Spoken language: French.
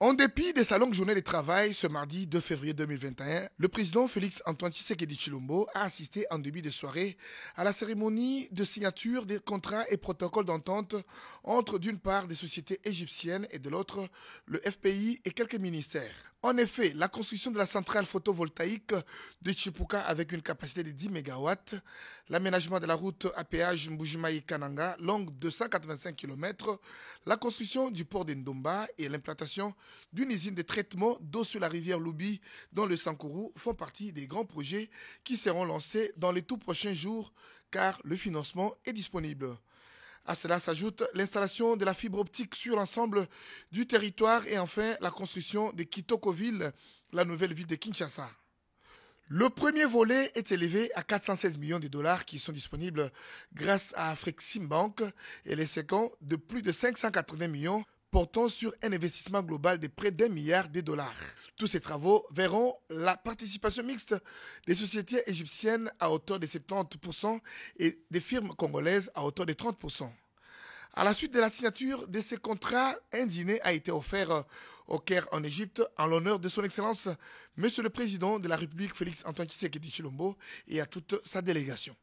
En dépit de sa longue journée de travail, ce mardi 2 février 2021, le président Félix Antoine Tshisekedi Chilombo a assisté en début de soirée à la cérémonie de signature des contrats et protocoles d'entente entre d'une part des sociétés égyptiennes et de l'autre le FPI et quelques ministères. En effet, la construction de la centrale photovoltaïque de Chipuka avec une capacité de 10 MW, l'aménagement de la route à péage kananga longue de 185 km, la construction du port de Ndomba et l'implantation d'une usine de traitement d'eau sur la rivière Lubi dans le Sankourou font partie des grands projets qui seront lancés dans les tout prochains jours car le financement est disponible. À cela s'ajoute l'installation de la fibre optique sur l'ensemble du territoire et enfin la construction de Kitokoville, la nouvelle ville de Kinshasa. Le premier volet est élevé à 416 millions de dollars qui sont disponibles grâce à simbank et les seconds de plus de 580 millions portant sur un investissement global de près d'un milliard de dollars. Tous ces travaux verront la participation mixte des sociétés égyptiennes à hauteur de 70% et des firmes congolaises à hauteur de 30%. À la suite de la signature de ces contrats, un dîner a été offert au Caire en Égypte en l'honneur de son Excellence, Monsieur le Président de la République Félix Antoine Tshisekedi Chilombo et à toute sa délégation.